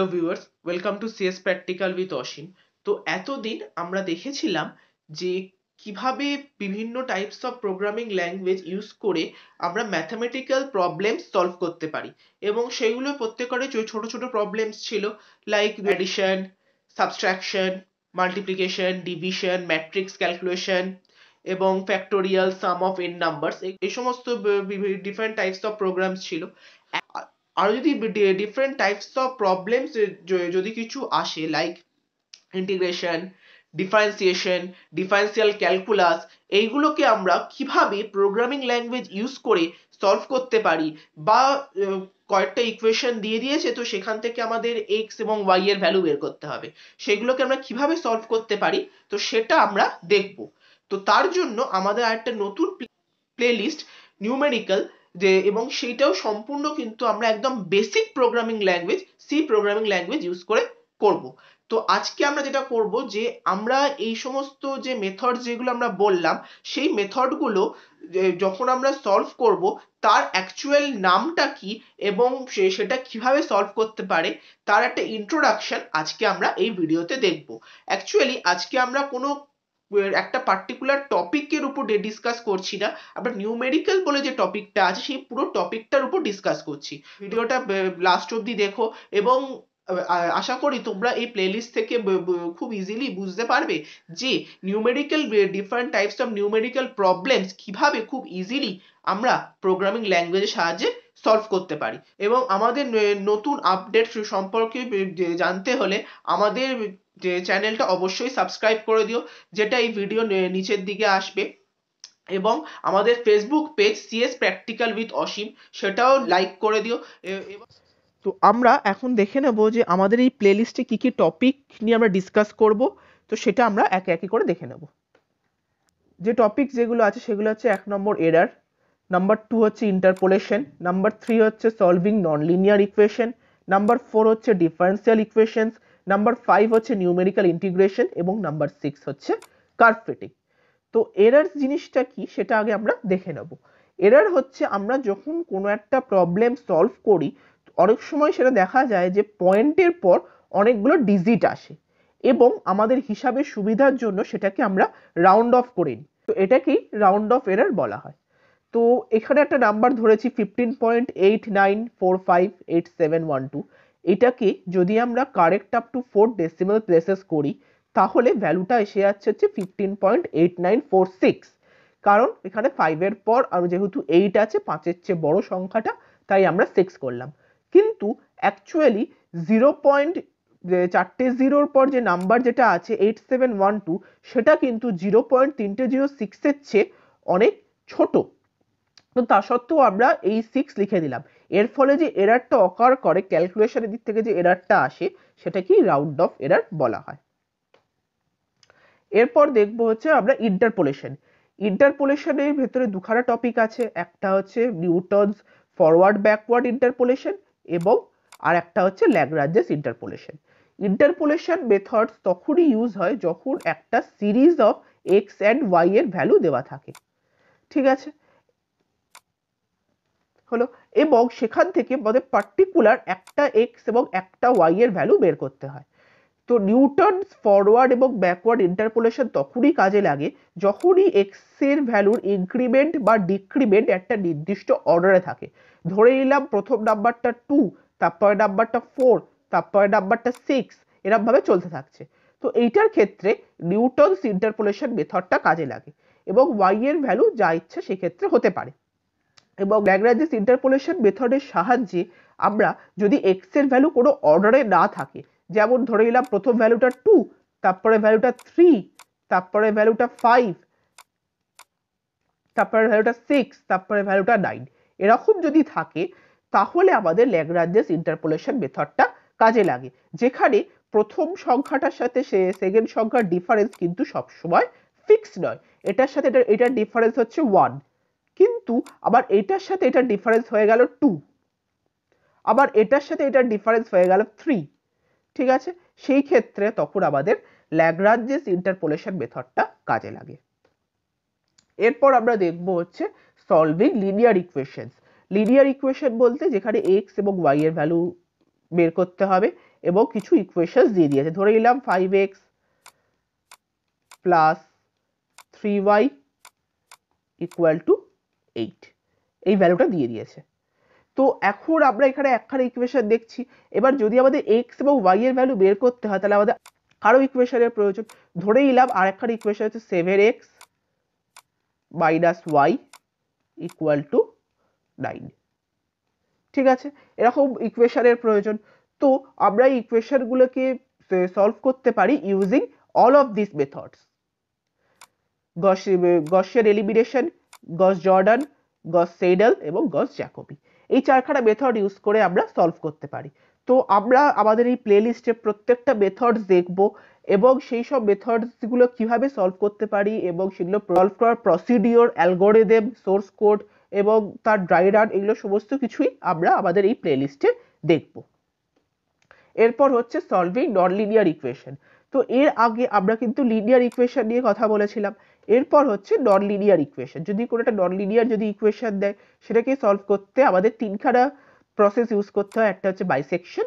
Hello viewers welcome to CS practical with Asim তো এতদিন আমরা দেখেছিলাম যে কিভাবে বিভিন্ন types of programming language use করে আমরা ম্যাথামেটিক্যাল প্রবলেম সলভ করতে পারি এবং সেগুলো প্রত্যেকের যে ছোট ছোট প্রবলেমস ছিল like addition subtraction multiplication division matrix calculation এবং factorial sum of N numbers এই সমস্ত ডিফারেন্ট টাইপস অফ প্রোগ্রামস ছিল আরও যদি ডিফারেন্ট টাইপস অফ প্রবলেমস যদি কিছু আসে like integration differentiation differential calculus এইগুলোকে আমরা কিভাবে প্রোগ্রামিং ল্যাঙ্গুয়েজ ইউজ করে সলভ করতে পারি বা কয়েকটা ইকুয়েশন দিয়ে দিয়েছে তো সেখান থেকে আমাদের এক্স এবং ওয়াই এর ভ্যালু বের করতে হবে সেগুলোকে আমরা কিভাবে সলভ করতে পারি তো সেটা আমরা দেখব তো তার জন্য আমাদের একটা নতুন প্লেলিস্ট নিউমেরিক্যাল যে এবং সেইটাও সম্পূর্ণ কিন্তু আমরা একদম basic programming language C programming language use করে করব। তো আজকে আমরা যেটা করব যে আমরা এই সমস্ত যে মেথড যেগুলো আমরা বললাম সেই মেথড গুলো যখন আমরা সলভ করব তার অ্যাকচুয়াল নামটা কি এবং সে সেটা কিভাবে সলভ করতে পারে তার একটা ইন্ট্রোডাকশন আজকে আমরা এই ভিডিওতে তে দেখব অ্যাকচুয়ালি আজকে আমরা কোনো একটা particular topic এর উপর discuss করছি না আবার numerical বলে যে topic টা আছে সেই পুরো topic টার উপর discuss করছি। video টা last অব্দি দেখো এবং আশা করি তোমরা এই playlist থেকে খুব easily বুঝতে পারবে যে numerical different types of numerical problems কিভাবে খুব easily আমরা programming language এর সাহায্যে solve করতে পারি এবং আমাদের নতুন update সম্পর্কে জানতে হলে আমাদের যে চ্যানেলটা অবশ্যই সাবস্ক্রাইব করে দিও যেটা এই ভিডিও নিচের দিকে আসবে এবং আমাদের Facebook page CS practical with Asim সেটাও লাইক করে দিও তো আমরা এখন দেখে নেব যে আমাদের এই প্লে লিস্টে কি কি টপিক নিয়ে আমরা ডিসকাস করব তো সেটা আমরা একে একে করে দেখে নেব যে টপিক যেগুলো আছে সেগুলো হচ্ছে এক নম্বর এরার নাম্বার টু হচ্ছে ইন্টারপোলেশন নাম্বার থ্রি হচ্ছে solving non linear equation number four হচ্ছে ডিফারেন্সিয়াল ইকুয়েশনস নাম্বার ফাইভ হচ্ছে নিউমেরিক্যাল ইন্টিগ্রেশন এবং নাম্বার সিক্স হচ্ছে কার্ভ তো এরার জিনিসটা কি সেটা আগে আমরা দেখে নেব এরার হচ্ছে আমরা যখন কোনো একটা প্রবলেম সলভ করি অনেক সময় সেটা দেখা যায় যে পয়েন্টের পর অনেকগুলো ডিজিট আসে এবং আমাদের হিসাবে সুবিধার জন্য সেটাকে আমরা রাউন্ড অফ করে নিই তো এটাকেই রাউন্ড অফ এরার বলা হয় তো এখানে একটা নাম্বার ধরেছি fifteen point eight nine four five eight seven one two এটাকে যদি আমরা correct up to four decimal places করি তাহলে ভ্যালুটা এসে যাচ্ছে হচ্ছে fifteen point eight nine four six কারণ এখানে ফাইভের পর আর যেহেতু এইট আছে পাঁচের চেয়ে বড় সংখ্যাটা তাই আমরা সিক্স করলাম কিন্তু অ্যাকচুয়ালি জিরো পয়েন্ট চারটে জিরোর পর যে নাম্বার যেটা আছে এইট সেভেন ওয়ান টু সেটা কিন্তু জিরো পয়েন্ট তিনটে জিরো সিক্সের চেয়ে অনেক ছোট তো তা সত্ত্বেও আমরা এই সিক্স লিখে দিলাম এর ফলে যে এরারটা অকার করে ক্যালকুলেশনের দিক থেকে যে এরারটা আসে সেটাকে রাউন্ড অফ এরার বলা হয় এরপর দেখবো হচ্ছে আমরা ইন্টারপোলেশন ইন্টারপোলেশনের ভেতরে দুখানা টপিক আছে একটা হচ্ছে নিউটনস ফরওয়ার্ড ব্যাকওয়ার্ড ইন্টারপোলেশন এবং আর একটা হচ্ছে ল্যাগরাঞ্জেস ইন্টারপোলেশন ইন্টারপোলেশন মেথডস তখনই ইউজ হয় যখন একটা series of X and Y এর ভ্যালু দেওয়া থাকে ঠিক আছে হলো এবং সেখান থেকে আমাদের পার্টিকুলার একটা এক্স এবং একটা ওয়াই এর ভ্যালু বের করতে হয় তো নিউটন ফরওয়ার্ড এবং ব্যাকওয়ার্ড ইন্টারপোলেশন তখনই কাজে লাগে যখনই এক্স এর ভ্যালুর ইনক্রিমেন্ট বা ডিক্রিমেন্ট একটা নির্দিষ্ট অর্ডারে থাকে ধরে নিলাম প্রথম নাম্বারটা টু তারপরে নাম্বারটা ফোর তারপরে নাম্বারটা সিক্স এরমভাবে চলতে থাকছে তো এইটার ক্ষেত্রে নিউটনস ইন্টারপোলেশন মেথডটা কাজে লাগে এবং ওয়াই এর ভ্যালু যা ইচ্ছে সেক্ষেত্রে হতে পারে এবং ল্যাগ্রাঞ্জেস ইন্টারপোলেশন মেথডের সাহায্যে আমরা যদি এক্স এর ভ্যালু কোনো অর্ডারে না থাকে যেমন ধরে নিলাম প্রথম ভ্যালুটা টু তারপরে ভ্যালুটা থ্রি তারপরে ভ্যালুটা ফাইভ তারপরে ভ্যালুটা সিক্স তারপরে ভ্যালুটা নাইন এরকম যদি থাকে তাহলে আমাদের ল্যাগ্রাঞ্জেস ইন্টারপোলেশন মেথডটা কাজে লাগে যেখানে প্রথম সংখ্যাটার সাথে সে সেকেন্ড সংখ্যার ডিফারেন্স কিন্তু সবসময় ফিক্স নয় এটার সাথে এটার ডিফারেন্স হচ্ছে ওয়ান কিন্তু আবার এটার সাথে এটার ডিফারেন্স হয়ে গেল টু আবার এটার সাথে এটার ডিফারেন্স হয়ে গেল থ্রি ঠিক আছে সেই ক্ষেত্রে তখন আমাদের ল্যাগরাঞ্জেস ইন্টারপোলেশন মেথডটা কাজে লাগে এরপর আমরা দেখব হচ্ছে solving linear equations linear equation বলতে যেখানে এক্স এবং ওয়াই এর ভ্যালু বের করতে হবে এবং কিছু ইকুয়েশনস দিয়ে দিয়েছে ধরে নিলাম five x plus three y equal to eight এই ভ্যালুটা দিয়ে দিয়েছে তো এখন আমরা এখানে একখানে ইকুয়েশন দেখছি এবার যদি আমাদের এক্স এবং ওয়াই এর ভ্যালু বের করতে হয় তাহলে আমাদের আরও ইকুয়েশনের প্রয়োজন ধরে নিলাম আর একখানে ইকুয়েশন হচ্ছে seven x minus y equal to nine ঠিক আছে এরকম ইকুয়েশনের প্রয়োজন তো আমরা এই ইকুয়েশনগুলোকে সলভ করতে পারি using all of this methods গসের elimination Gauss Jordan Gauss Seidel এবং গস জ্যাকবি এই চারখানা মেথড ইউজ করে আমরা সলভ করতে পারি তো আমরা আমাদের এই প্লে লিস্টে প্রত্যেকটা মেথডস দেখব এবং সেই সব মেথডসগুলো কিভাবে সলভ করতে পারি এবং সেগুলো সলভ করার প্রসিডিওর অ্যালগোরিদেম সোর্স কোড এবং তার ড্রাই রান এগুলো সমস্ত কিছুই আমরা আমাদের এই প্লে লিস্টে দেখব এরপর হচ্ছে সলভিং নন লিনিয়ার ইকুয়েশন তো এর আগে আমরা কিন্তু লিনিয়ার ইকুয়েশন নিয়ে কথা বলেছিলাম এরপর হচ্ছে নন লিনিয়ার ইকুয়েশন যদি কোনো একটা নন লিনিয়ার যদি ইকুয়েশন দেয় সেটাকে সলভ করতে আমাদের তিনখানা প্রসেস ইউজ করতে হয় একটা হচ্ছে বাইসেকশন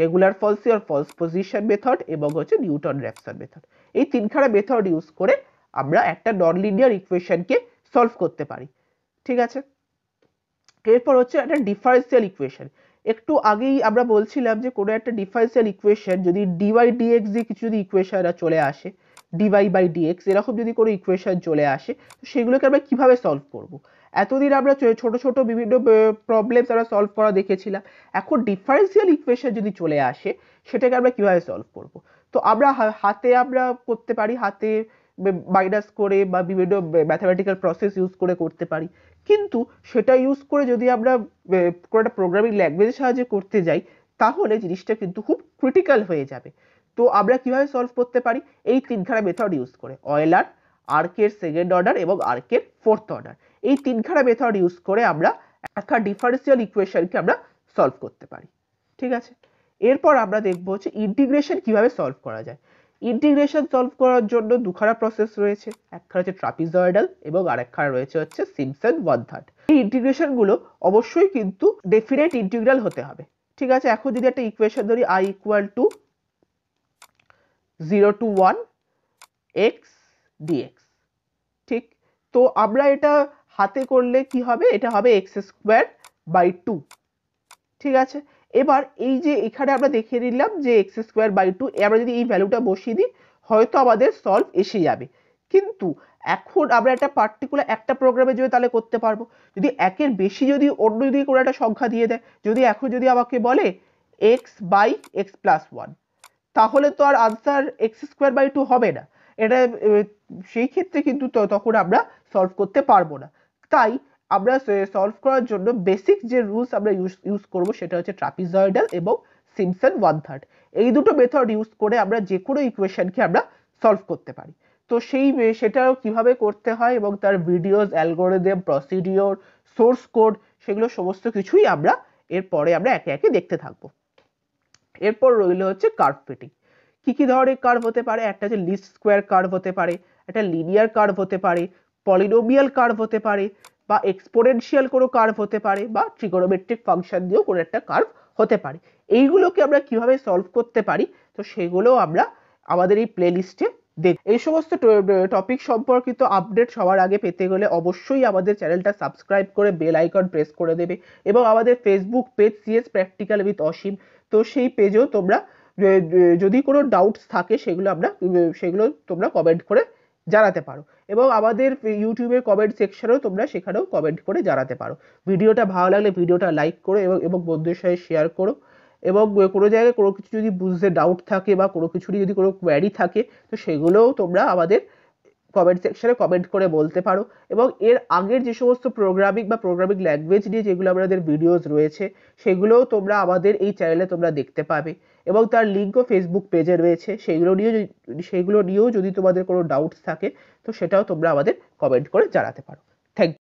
রেগুলার ফলসি আর ফলস পজিশন মেথড এবং হচ্ছে নিউটন র্যাপসন মেথড এই তিনখানা মেথড ইউজ করে আমরা একটা নন লিনিয়ার ইকুয়েশনকে সলভ করতে পারি ঠিক আছে এরপর হচ্ছে একটা ডিফারেন্সিয়াল ইকুয়েশন একটু আগেই আমরা বলছিলাম যে কোনো একটা ডিফারেন্সিয়াল ইকুয়েশন যদি ডিওয়াই ডিএক্স দিয়ে কিছু যদি ইকুয়েশনরা চলে আসে ডিওয়াই বাই ডিএক্স এরকম যদি কোনো ইকুয়েশন চলে আসে তো সেগুলোকে আমরা কিভাবে সলভ করব। এতদিন আমরা ছোট ছোট বিভিন্ন প্রবলেমস আমরা সলভ করা দেখেছিলাম এখন ডিফারেন্সিয়াল ইকুয়েশন যদি চলে আসে সেটাকে আমরা কীভাবে সলভ করব। তো আমরা হাতে আমরা করতে পারি হাতে মাইনাস করে বা বিভিন্ন ম্যাথামেটিক্যাল প্রসেস ইউজ করে করতে পারি কিন্তু সেটা ইউজ করে যদি আমরা কোনো একটা প্রোগ্রামিং ল্যাঙ্গুয়েজের সাহায্যে করতে যাই তাহলে জিনিসটা কিন্তু খুব ক্রিটিক্যাল হয়ে যাবে তো আমরা কিভাবে সলভ করতে পারি এই তিনখানা মেথড ইউজ করে অয়েলার আর্কের সেকেন্ড অর্ডার এবং আর্কের ফোর্থ অর্ডার এই তিনখানা মেথড ইউজ করে আমরা একটা ডিফারেন্সিয়াল ইকুয়েশনকে আমরা সলভ করতে পারি ঠিক আছে এরপর আমরা দেখব হচ্ছে ইন্টিগ্রেশন কিভাবে সলভ করা যায় ইন্টিগ্রেশন সলভ করার জন্য দুখানা প্রসেস রয়েছে একখানা হচ্ছে ট্রাপিজয়েডাল এবং আরেকখানা রয়েছে হচ্ছে সিমসন ওয়ান থার্ড এই ইন্টিগ্রেশনগুলো অবশ্যই কিন্তু ডেফিনেট ইন্টিগ্রাল হতে হবে ঠিক আছে এখন যদি একটা ইকুয়েশন ধরি I equal to zero to one x d x ঠিক তো আমরা এটা হাতে করলে কি হবে এটা হবে এক্স স্কোয়ার বাই টু ঠিক আছে এবার এই যে এখানে আমরা দেখিয়ে নিলাম যে এক্স স্কোয়ার বাই টু আমরা যদি এই ভ্যালুটা বসিয়ে দিই হয়তো আমাদের সলভ এসে যাবে কিন্তু এখন আমরা একটা পার্টিকুলার একটা প্রোগ্রামে যদি তাহলে করতে পারবো যদি একের বেশি যদি অন্য যদি কোনো একটা সংখ্যা দিয়ে দেয় যদি এখন যদি আমাকে বলে x by x plus one তাহলে তো আর answer x square by two হবে না এটা সেই ক্ষেত্রে কিন্তু তখন আমরা সলভ করতে পারবো না তাই আমরা সলভ করার জন্য বেসিক যে রুলস আমরা ইউজ ইউজ করবো সেটা হচ্ছে ট্রাপিজয়েডাল এবং সিমসন ওয়ান থার্ড এই দুটো মেথড ইউজ করে আমরা যে কোনো ইকুয়েশানকে আমরা সলভ করতে পারি তো সেই সেটাও কিভাবে করতে হয় এবং তার videos algorithm procedure source code সেগুলো সমস্ত কিছুই আমরা এরপরে আমরা একে একে দেখতে থাকবো এরপর রইল হচ্ছে কার্ভ ফিটিং কি কি ধরনের কার্ভ হতে পারে একটা হচ্ছে লিস্ট স্কোয়ার কার্ভ হতে পারে একটা লিনিয়ার কার্ভ হতে পারে পলিনোমিয়াল কার্ভ হতে পারে বা এক্সপোনেনশিয়াল কোনো কার্ভ হতে পারে বা ট্রিগোনোমেট্রিক ফাংশন দিয়েও কোনো একটা কার্ভ হতে পারে এইগুলোকে আমরা কিভাবে সলভ করতে পারি তো সেগুলো আমরা আমাদের এই প্লেলিস্টে দেখ এই সমস্ত টপিক সম্পর্কিত আপডেট সবার আগে পেতে গেলে অবশ্যই আমাদের চ্যানেলটা সাবস্ক্রাইব করে বেল আইকন প্রেস করে দেবে এবং আমাদের Facebook page CS practical with Asim তো সেই পেজেও তোমরা যদি কোনো ডাউটস থাকে সেগুলো আমরা সেগুলো তোমরা কমেন্ট করে জানাতে পারো এবং আমাদের ইউটিউবের কমেন্ট সেকশনেও তোমরা সেখানেও কমেন্ট করে জানাতে পারো ভিডিওটা ভালো লাগলে ভিডিওটা লাইক করো এবং এবং বন্ধুদের সাথে শেয়ার করো এবং কোনো জায়গায় কোনো কিছু যদি বুঝতে ডাউট থাকে বা কোনো কিছু যদি কোনো কোয়ারি থাকে তো সেগুলোও তোমরা আমাদের কমেন্ট সেকশনে কমেন্ট করে বলতে পারো এবং এর আগের যে সমস্ত প্রোগ্রামিং বা প্রোগ্রামিং ল্যাঙ্গুয়েজ নিয়ে যেগুলো আমাদের ভিডিওস রয়েছে সেগুলোও তোমরা আমাদের এই চ্যানেলে তোমরা দেখতে পাবে এবং তার লিঙ্কও ফেসবুক পেজে রয়েছে সেইগুলো নিয়েও সেগুলো নিয়েও যদি তোমাদের কোনো ডাউটস থাকে তো সেটাও তোমরা আমাদের কমেন্ট করে জানাতে পারো থ্যাংক ইউ